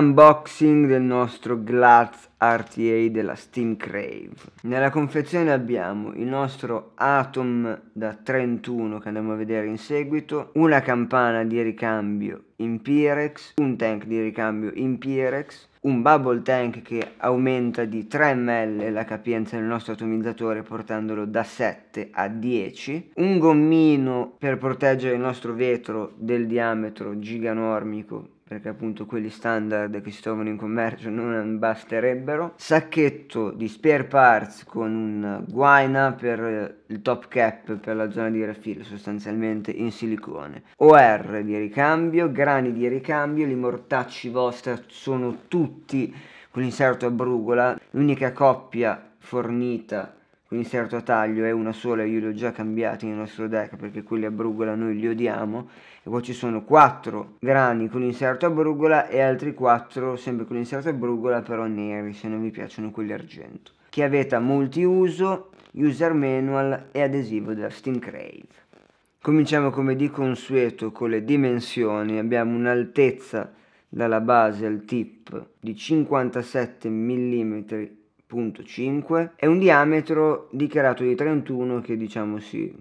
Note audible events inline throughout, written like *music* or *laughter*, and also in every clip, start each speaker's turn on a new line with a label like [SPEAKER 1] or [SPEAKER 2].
[SPEAKER 1] unboxing del nostro Glatz RTA della Steam Crave. Nella confezione abbiamo il nostro Atom da 31 che andiamo a vedere in seguito, una campana di ricambio in Pyrex, un tank di ricambio in Pyrex, un bubble tank che aumenta di 3 ml la capienza del nostro atomizzatore portandolo da 7 a 10, un gommino per proteggere il nostro vetro del diametro giganormico perché appunto quelli standard che si trovano in commercio non basterebbero. Sacchetto di spare parts con un guaina per il top cap per la zona di refill sostanzialmente in silicone. OR di ricambio, grani di ricambio, li mortacci vostri sono tutti con l'inserto a brugola, l'unica coppia fornita quindi certo taglio è una sola, io li ho già cambiati nel nostro deck perché quelli a brugola noi li odiamo e poi ci sono 4 grani con inserto a brugola e altri 4 sempre con inserto a brugola però neri se non vi piacciono quelli argento chiavetta multiuso, user manual e adesivo della Steam Crave cominciamo come di consueto con le dimensioni abbiamo un'altezza dalla base al tip di 57 mm e un diametro dichiarato di 31 che diciamo sì,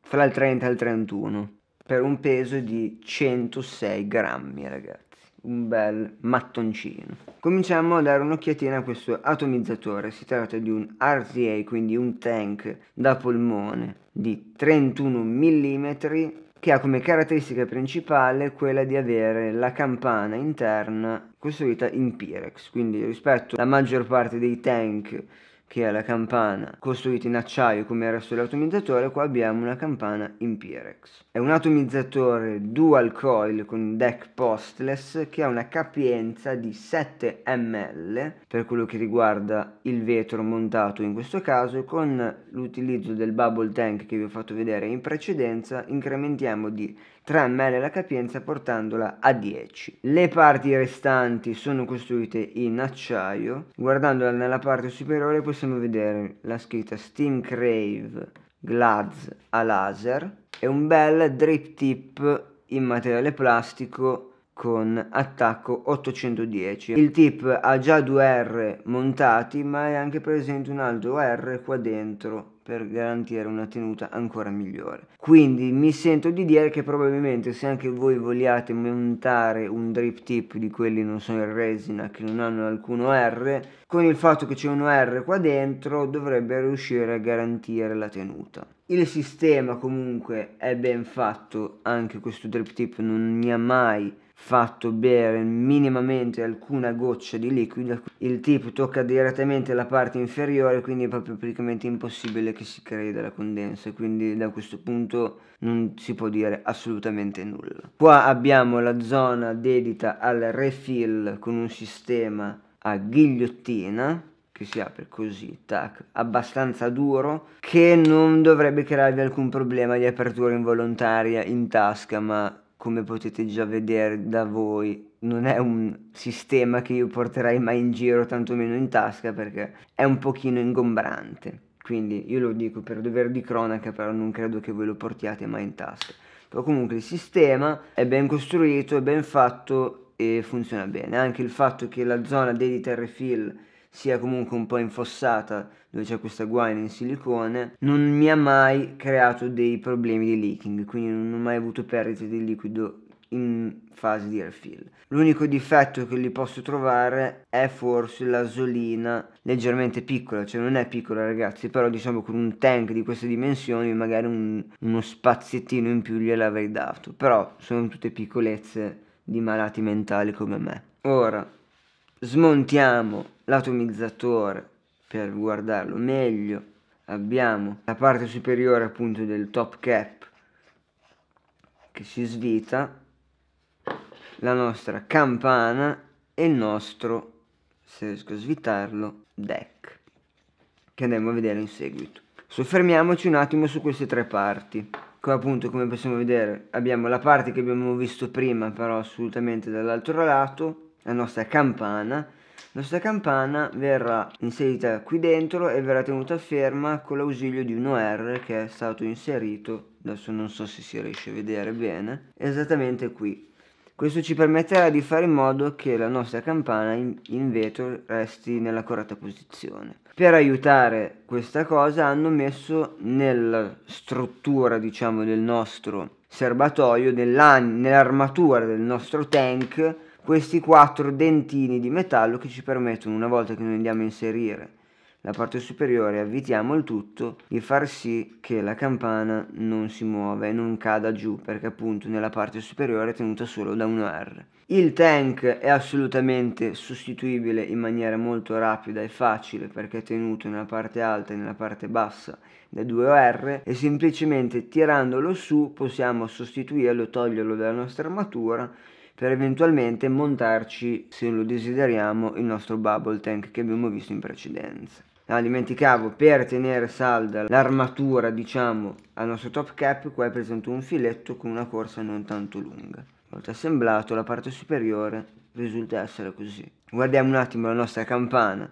[SPEAKER 1] fra il 30 e il 31 per un peso di 106 grammi ragazzi un bel mattoncino cominciamo a dare un'occhiatina a questo atomizzatore si tratta di un RTA quindi un tank da polmone di 31 mm che ha come caratteristica principale quella di avere la campana interna costruita in Pyrex, quindi rispetto alla maggior parte dei tank che è la campana costruita in acciaio come il resto dell'atomizzatore, qua abbiamo una campana in Pyrex. È un atomizzatore dual coil con deck postless che ha una capienza di 7 ml per quello che riguarda il vetro montato in questo caso con l'utilizzo del bubble tank che vi ho fatto vedere in precedenza incrementiamo di tranne la capienza portandola a 10. Le parti restanti sono costruite in acciaio, guardandola nella parte superiore possiamo vedere la scritta Steam Crave Glass a laser e un bel drip tip in materiale plastico con attacco 810. Il tip ha già due R montati ma è anche presente un altro R qua dentro per garantire una tenuta ancora migliore. Quindi mi sento di dire che probabilmente se anche voi vogliate montare un drip tip di quelli non sono in resina che non hanno alcun R, con il fatto che c'è un R qua dentro dovrebbe riuscire a garantire la tenuta. Il sistema comunque è ben fatto, anche questo drip tip non mi ha mai fatto bere minimamente alcuna goccia di liquido. Il tip tocca direttamente la parte inferiore, quindi è proprio praticamente impossibile che si crei della condensa, quindi da questo punto non si può dire assolutamente nulla. Qua abbiamo la zona dedita al refill con un sistema a ghigliottina che si apre così, tac, abbastanza duro, che non dovrebbe crearvi alcun problema di apertura involontaria in tasca, ma come potete già vedere da voi non è un sistema che io porterei mai in giro, tantomeno in tasca, perché è un pochino ingombrante. Quindi io lo dico per dover di cronaca, però non credo che voi lo portiate mai in tasca. Però comunque il sistema è ben costruito, è ben fatto e funziona bene. Anche il fatto che la zona dei refill sia comunque un po' infossata dove c'è questa guaina in silicone non mi ha mai creato dei problemi di leaking quindi non ho mai avuto perdite di liquido in fase di refill. L'unico difetto che li posso trovare è forse la solina leggermente piccola, cioè non è piccola ragazzi, però diciamo con un tank di queste dimensioni magari un, uno spaziettino in più gliel'avrei dato, però sono tutte piccolezze di malati mentali come me. Ora, smontiamo l'atomizzatore per guardarlo meglio abbiamo la parte superiore appunto del top cap che si svita la nostra campana e il nostro se riesco a svitarlo deck che andremo a vedere in seguito soffermiamoci un attimo su queste tre parti come appunto come possiamo vedere abbiamo la parte che abbiamo visto prima però assolutamente dall'altro lato la nostra campana. La nostra campana verrà inserita qui dentro e verrà tenuta ferma con l'ausilio di un OR che è stato inserito, adesso non so se si riesce a vedere bene, esattamente qui. Questo ci permetterà di fare in modo che la nostra campana in, in vetro resti nella corretta posizione. Per aiutare questa cosa hanno messo nella struttura diciamo del nostro serbatoio, nell'armatura del nostro tank questi quattro dentini di metallo che ci permettono una volta che noi andiamo a inserire la parte superiore avvitiamo il tutto di far sì che la campana non si muova e non cada giù perché appunto nella parte superiore è tenuta solo da un R. Il tank è assolutamente sostituibile in maniera molto rapida e facile perché è tenuto nella parte alta e nella parte bassa da due OR e semplicemente tirandolo su possiamo sostituirlo, toglierlo dalla nostra armatura per eventualmente montarci, se lo desideriamo, il nostro bubble tank che abbiamo visto in precedenza. Ah, dimenticavo, per tenere salda l'armatura, diciamo, al nostro top cap, qua è presente un filetto con una corsa non tanto lunga. Una volta assemblato, la parte superiore risulta essere così. Guardiamo un attimo la nostra campana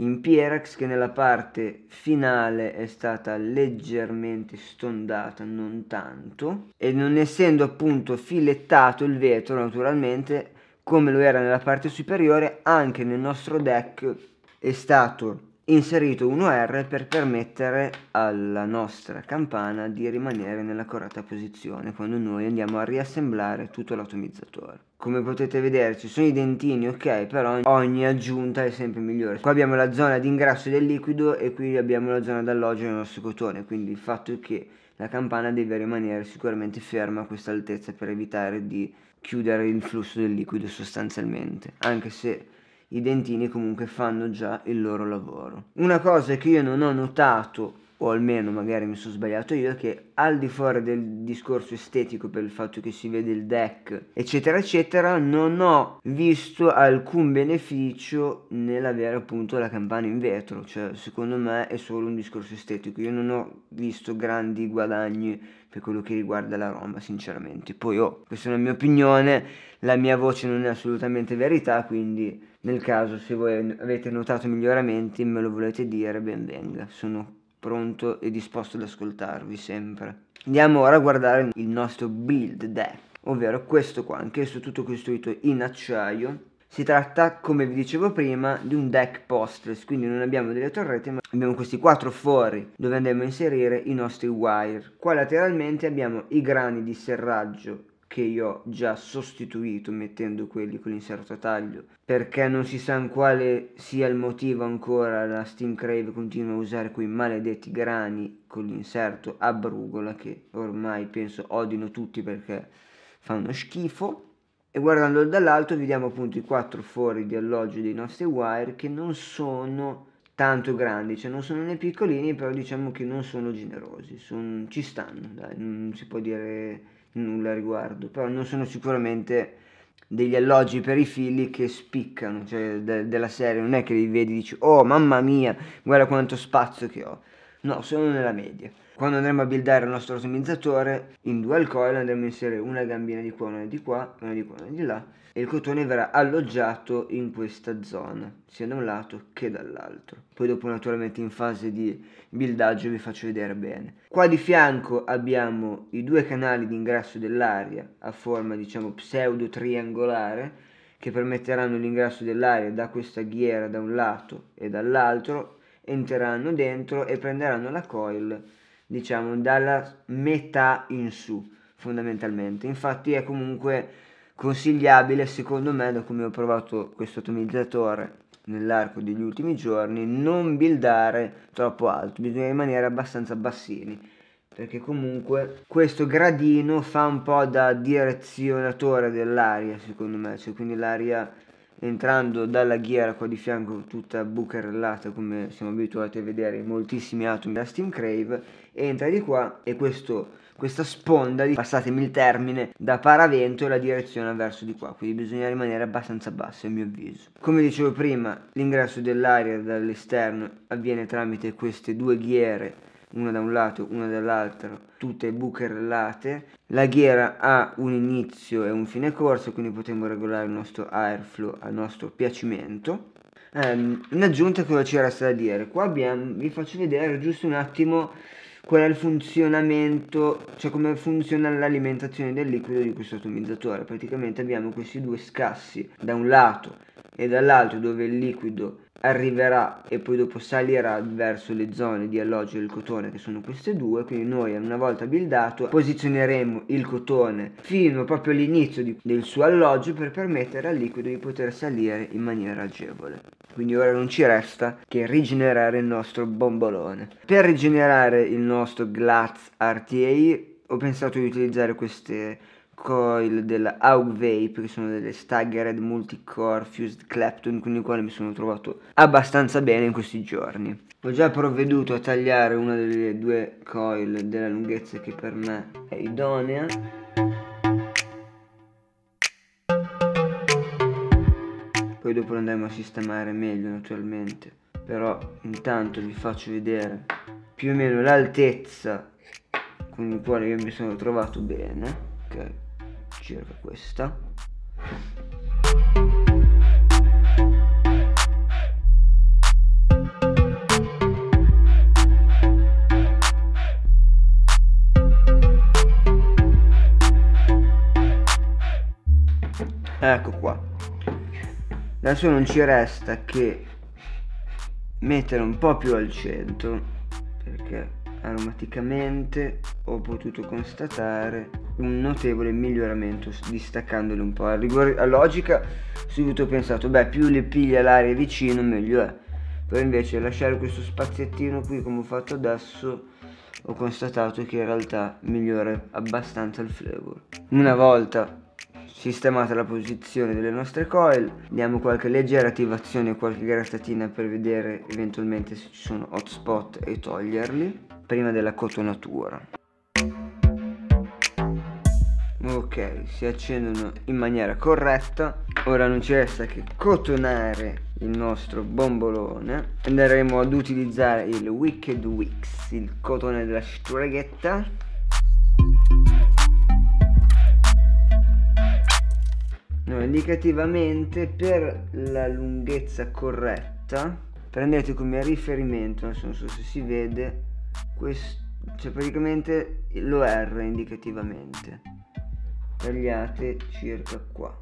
[SPEAKER 1] in Pierax che nella parte finale è stata leggermente stondata, non tanto, e non essendo appunto filettato il vetro naturalmente come lo era nella parte superiore, anche nel nostro deck è stato inserito un OR per permettere alla nostra campana di rimanere nella corretta posizione quando noi andiamo a riassemblare tutto l'atomizzatore. Come potete vedere ci sono i dentini ok però ogni aggiunta è sempre migliore. Qua abbiamo la zona di ingrasso del liquido e qui abbiamo la zona d'alloggio del nostro cotone quindi il fatto è che la campana deve rimanere sicuramente ferma a questa altezza per evitare di chiudere il flusso del liquido sostanzialmente anche se i dentini comunque fanno già il loro lavoro. Una cosa che io non ho notato o almeno magari mi sono sbagliato io, è che al di fuori del discorso estetico per il fatto che si vede il deck, eccetera, eccetera, non ho visto alcun beneficio nell'avere appunto la campana in vetro, cioè secondo me è solo un discorso estetico, io non ho visto grandi guadagni per quello che riguarda la Roma, sinceramente. Poi, oh, questa è una mia opinione, la mia voce non è assolutamente verità, quindi nel caso se voi avete notato miglioramenti me lo volete dire, ben venga, sono pronto e disposto ad ascoltarvi sempre. Andiamo ora a guardare il nostro build deck, ovvero questo qua, anch'esso tutto costruito in acciaio si tratta, come vi dicevo prima, di un deck postless, quindi non abbiamo delle torrette, ma abbiamo questi quattro fori dove andremo a inserire i nostri wire. Qua lateralmente abbiamo i grani di serraggio che io ho già sostituito mettendo quelli con l'inserto a taglio perché non si sa quale sia il motivo ancora la Steam Crave continua a usare quei maledetti grani con l'inserto a brugola che ormai penso odino tutti perché fanno schifo e guardando dall'alto vediamo appunto i quattro fori di alloggio dei nostri wire che non sono tanto grandi, cioè non sono né piccolini però diciamo che non sono generosi, son, ci stanno, dai, non si può dire nulla a riguardo, però non sono sicuramente degli alloggi per i figli che spiccano, cioè de- della serie, non è che li vedi e dici oh mamma mia, guarda quanto spazio che ho, no, sono nella media. Quando andremo a buildare il nostro ottimizzatore, in dual coil andremo a inserire una gambina di qua, una di qua, una di qua, una di là e il cotone verrà alloggiato in questa zona, sia da un lato che dall'altro. Poi dopo naturalmente in fase di buildaggio vi faccio vedere bene. Qua di fianco abbiamo i due canali di ingresso dell'aria a forma diciamo pseudo triangolare che permetteranno l'ingresso dell'aria da questa ghiera da un lato e dall'altro, entreranno dentro e prenderanno la coil diciamo dalla metà in su fondamentalmente infatti è comunque consigliabile secondo me da come ho provato questo atomizzatore nell'arco degli ultimi giorni non buildare troppo alto bisogna rimanere abbastanza bassini perché comunque questo gradino fa un po' da direzionatore dell'aria secondo me cioè quindi l'aria entrando dalla ghiera qua di fianco tutta bucherellata come siamo abituati a vedere in moltissimi atomi da Steam Crave entra di qua e questo, questa sponda di, passatemi il termine da paravento la direzione verso di qua quindi bisogna rimanere abbastanza basso a mio avviso come dicevo prima l'ingresso dell'aria dall'esterno avviene tramite queste due ghiere una da un lato una dall'altro, tutte bucherellate. La ghiera ha un inizio e un fine corso, quindi potremo regolare il nostro airflow a nostro piacimento. Um, in aggiunta cosa ci resta da dire? Qua abbiamo, vi faccio vedere giusto un attimo qual è il funzionamento, cioè come funziona l'alimentazione del liquido di questo atomizzatore. Praticamente abbiamo questi due scassi, da un lato e dall'altro dove il liquido arriverà e poi dopo salirà verso le zone di alloggio del cotone che sono queste due quindi noi una volta buildato posizioneremo il cotone fino proprio all'inizio del suo alloggio per permettere al liquido di poter salire in maniera agevole quindi ora non ci resta che rigenerare il nostro bombolone per rigenerare il nostro Glatz RTA ho pensato di utilizzare queste coil della Aug Vape che sono delle staggered multicore fused Clapton con le quali mi sono trovato abbastanza bene in questi giorni ho già provveduto a tagliare una delle due coil della lunghezza che per me è idonea poi dopo lo andremo a sistemare meglio naturalmente però intanto vi faccio vedere più o meno l'altezza con la quale io mi sono trovato bene ok piacere questa ecco qua adesso non ci resta che mettere un po' più al centro perché aromaticamente ho potuto constatare un notevole miglioramento distaccandoli un po'. A, rigore, a logica subito ho pensato, beh più le piglia l'aria vicino meglio è. però invece lasciare questo spaziettino qui come ho fatto adesso ho constatato che in realtà migliora abbastanza il flavor. Una volta sistemata la posizione delle nostre coil diamo qualche leggera attivazione qualche grattatina per vedere eventualmente se ci sono hotspot e toglierli prima della cotonatura ok si accendono in maniera corretta ora non ci resta che cotonare il nostro bombolone andremo ad utilizzare il Wicked Wix il cotone della streghetta no, indicativamente per la lunghezza corretta prendete come riferimento non so se si vede questo cioè praticamente lo R indicativamente tagliate circa qua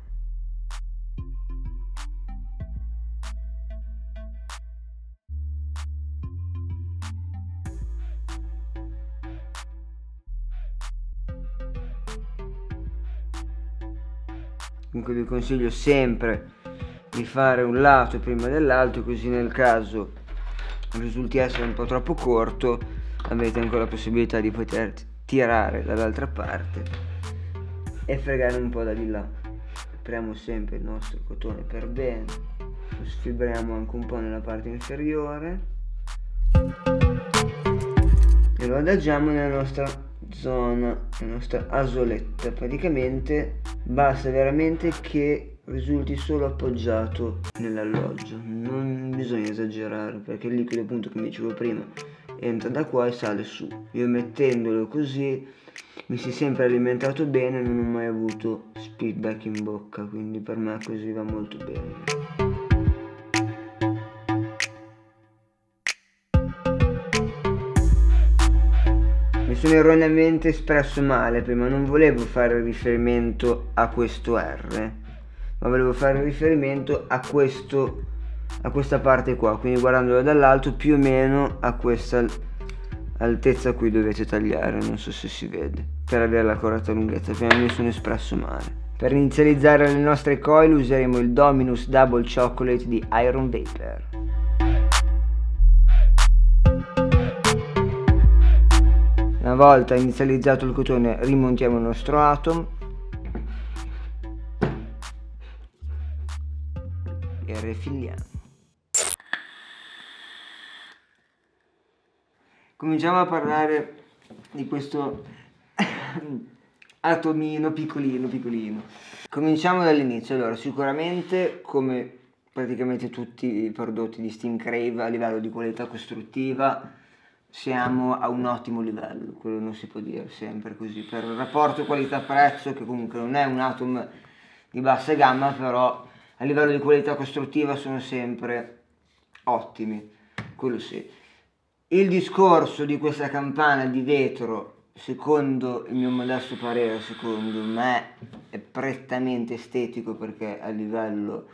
[SPEAKER 1] comunque vi consiglio sempre di fare un lato prima dell'altro così nel caso risulti essere un po' troppo corto avete ancora la possibilità di poter tirare dall'altra parte e fregare un po' da di là. Apriamo sempre il nostro cotone per bene, lo sfibriamo anche un po' nella parte inferiore e lo adagiamo nella nostra zona, la nostra asoletta. Praticamente basta veramente che risulti solo appoggiato nell'alloggio, non bisogna esagerare perché il liquido appunto come dicevo prima entra da qua e sale su. Io mettendolo così mi si è sempre alimentato bene, e non ho mai avuto speedback in bocca, quindi per me così va molto bene. Mi sono erroneamente espresso male prima, non volevo fare riferimento a questo R, ma volevo fare riferimento a questo a questa parte qua quindi guardandola dall'alto più o meno a questa altezza qui dovete tagliare non so se si vede per avere la corretta lunghezza prima mi sono espresso male per inizializzare le nostre coil useremo il Dominus Double Chocolate di Iron Vapor Una volta inizializzato il cotone rimontiamo il nostro atom e refilliamo. cominciamo a parlare di questo *coughs* atomino piccolino piccolino. Cominciamo dall'inizio, allora sicuramente come praticamente tutti i prodotti di Steam Crave a livello di qualità costruttiva siamo a un ottimo livello, quello non si può dire sempre così, per il rapporto qualità-prezzo che comunque non è un Atom di bassa gamma, però a livello di qualità costruttiva sono sempre ottimi, quello sì. Il discorso di questa campana di vetro, secondo il mio modesto parere, secondo me, è prettamente estetico perché a livello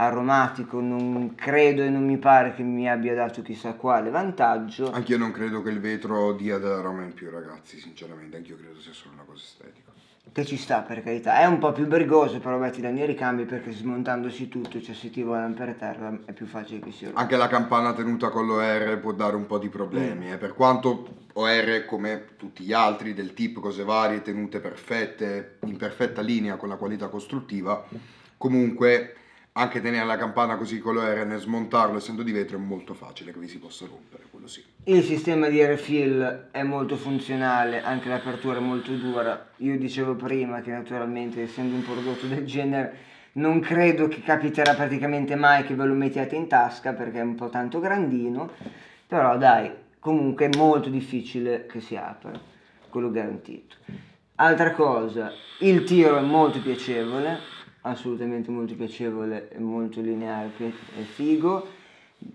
[SPEAKER 1] aromatico, non credo e non mi pare che mi abbia dato chissà
[SPEAKER 2] quale vantaggio. Anch'io non credo che il vetro dia dell'aroma in più, ragazzi, sinceramente, anch'io credo sia solo una cosa estetica. Che ci sta, per carità. È un po' più bergoso, però metti da miei ricambi perché
[SPEAKER 1] smontandosi tutto, cioè
[SPEAKER 2] se ti volano per terra, è più facile che si rompa. Anche la campana tenuta con l'OR può dare un po' di problemi, mm. eh, per quanto OR, come tutti gli altri, del tip cose varie, tenute perfette, in perfetta linea con la qualità costruttiva, comunque anche tenere la campana così colore e smontarlo essendo di vetro è molto facile che vi si possa rompere, quello
[SPEAKER 1] sì. Il sistema di refill è molto funzionale, anche l'apertura è molto dura. Io dicevo prima che naturalmente essendo un prodotto del genere non credo che capiterà praticamente mai che ve lo mettiate in tasca perché è un po' tanto grandino, però dai, comunque è molto difficile che si apra, quello garantito. Altra cosa, il tiro è molto piacevole, assolutamente molto piacevole e molto lineare e figo.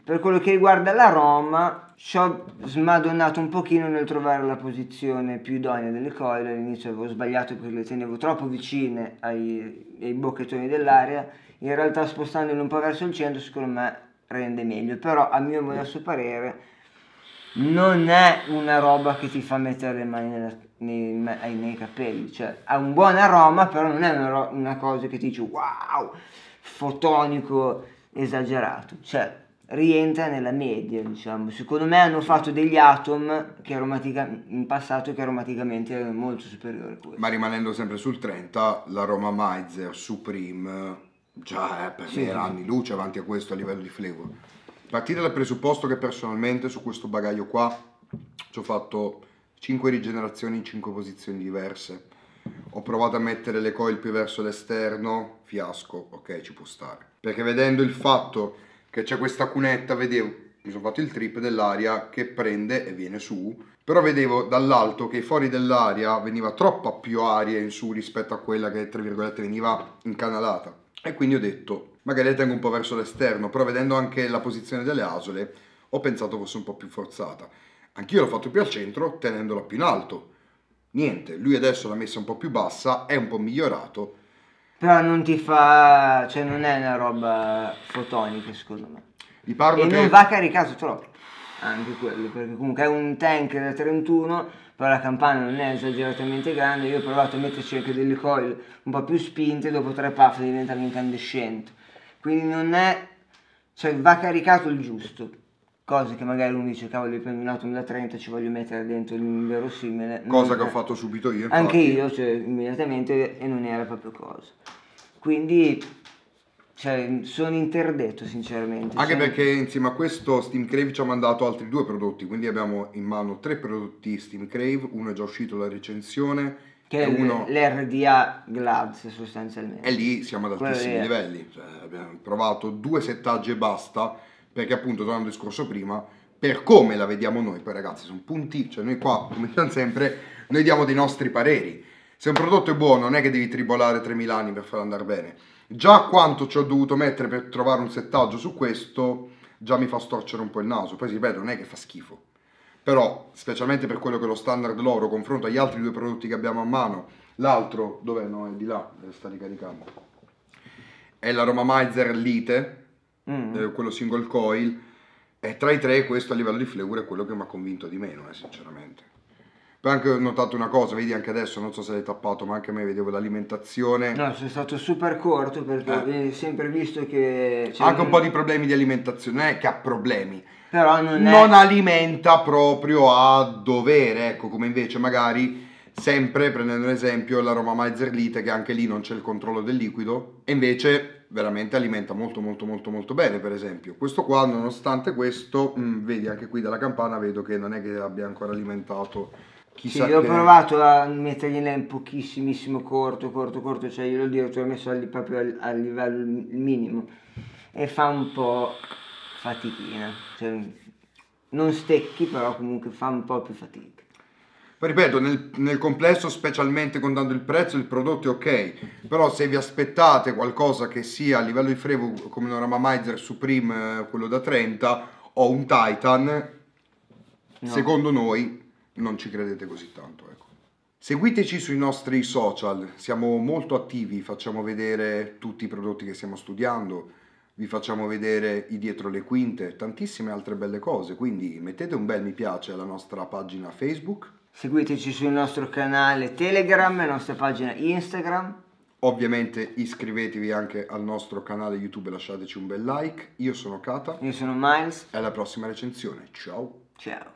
[SPEAKER 1] Per quello che riguarda la Roma, ci ho smadonnato un pochino nel trovare la posizione più idonea delle coile. All'inizio avevo sbagliato perché le tenevo troppo vicine ai, ai bocchettoni dell'aria In realtà spostandole un po' verso il centro, secondo me rende meglio. Però, a mio modesto parere, non è una roba che ti fa mettere le mani nella, nei, nei, capelli, cioè ha un buon aroma, però non è una, una cosa che ti dice wow, fotonico esagerato, cioè rientra nella media, diciamo. Secondo me hanno fatto degli atom che aromatica, in passato che aromaticamente erano molto
[SPEAKER 2] superiori a questo. Ma rimanendo sempre sul 30, l'aroma Meizer Supreme già è per sì, me era anni luce avanti a questo a livello di flavor. Partire dal presupposto che personalmente su questo bagaglio qua ci ho fatto 5 rigenerazioni in 5 posizioni diverse. Ho provato a mettere le coil più verso l'esterno, fiasco, ok ci può stare. Perché vedendo il fatto che c'è questa cunetta, vedevo, mi sono fatto il trip dell'aria che prende e viene su, però vedevo dall'alto che fuori dell'aria veniva troppa più aria in su rispetto a quella che tra virgolette veniva incanalata. E quindi ho detto, magari le tengo un po' verso l'esterno, però vedendo anche la posizione delle asole ho pensato fosse un po' più forzata. Anch'io l'ho fatto più al centro tenendola più in alto. Niente, lui adesso l'ha messa un po' più bassa, è un po' migliorato. Però non ti fa... cioè non è una roba fotonica secondo me. Vi parlo e che... non va caricato troppo,
[SPEAKER 1] anche quello, perché comunque è un tank da 31 però la campana non è esageratamente grande, io ho provato a metterci anche delle coil un po' più spinte, dopo tre puff diventano incandescenti. Quindi non è, cioè va caricato il giusto, cosa che magari uno dice cavolo io prendo un atomo da 30 ci voglio mettere dentro il l'inverosimile. Cosa non che ho fatto
[SPEAKER 2] subito io. Infatti. Anche io,
[SPEAKER 1] cioè immediatamente e non era proprio cosa. Quindi cioè, sono interdetto sinceramente. Anche cioè... perché
[SPEAKER 2] insieme a questo Steam Crave ci ha mandato altri due prodotti, quindi abbiamo in mano tre prodotti Steam Crave, uno è già uscito la recensione che è uno... l'RDA Gloves sostanzialmente. E lì siamo ad altissimi livelli. Cioè, abbiamo provato due settaggi e basta, perché appunto, tornando al discorso prima, per come la vediamo noi, poi ragazzi sono punti, cioè noi qua, come diciamo sempre, noi diamo dei nostri pareri. Se un prodotto è buono non è che devi tribolare 3.000 anni per farlo andare bene. Già quanto ci ho dovuto mettere per trovare un settaggio su questo, già mi fa storcere un po' il naso. Poi si ripeto, non è che fa schifo però specialmente per quello che è lo standard loro confronto agli altri due prodotti che abbiamo a mano, l'altro, dov'è? No, è di là, eh, sta ricaricando, è l'aromamizer Lite, mm. eh, quello single coil, e tra i tre questo a livello di flavor è quello che mi ha convinto di meno, eh, sinceramente. Poi anche ho notato una cosa, vedi anche adesso, non so se l'hai tappato, ma anche a me vedevo l'alimentazione. No,
[SPEAKER 1] sono stato super corto perché eh. ho sempre visto che...
[SPEAKER 2] C'è anche un po' di problemi di alimentazione, non è che ha problemi.
[SPEAKER 1] Però non, non è...
[SPEAKER 2] alimenta proprio a dovere, ecco, come invece magari sempre prendendo un esempio l'aroma Roma Mazzerlite che anche lì non c'è il controllo del liquido e invece veramente alimenta molto molto molto molto bene per esempio questo qua nonostante questo mh, mm, vedi anche qui dalla campana vedo che non è che abbia ancora alimentato Chissà sì, ho provato a mettergli
[SPEAKER 1] nel pochissimissimo corto, corto, corto, cioè glielo dico, tu hai messo al, proprio al, al, livello minimo e fa un po' fatichina, cioè,
[SPEAKER 2] non stecchi però comunque fa un po' più fatica. Ma ripeto, nel, nel complesso, specialmente contando il prezzo, il prodotto è ok, però se vi aspettate qualcosa che sia a livello di frevo come un Ramamizer Supreme, eh, quello da 30, o un Titan, no. secondo noi non ci credete così tanto. Ecco. Seguiteci sui nostri social, siamo molto attivi, facciamo vedere tutti i prodotti che stiamo studiando, vi facciamo vedere i dietro le quinte, tantissime altre belle cose, quindi mettete un bel mi piace alla nostra pagina Facebook. Seguiteci sul nostro canale Telegram, e la nostra pagina Instagram. Ovviamente iscrivetevi anche al nostro canale YouTube e lasciateci un bel like. Io sono Kata. Io sono Miles. E alla prossima recensione. Ciao. Ciao.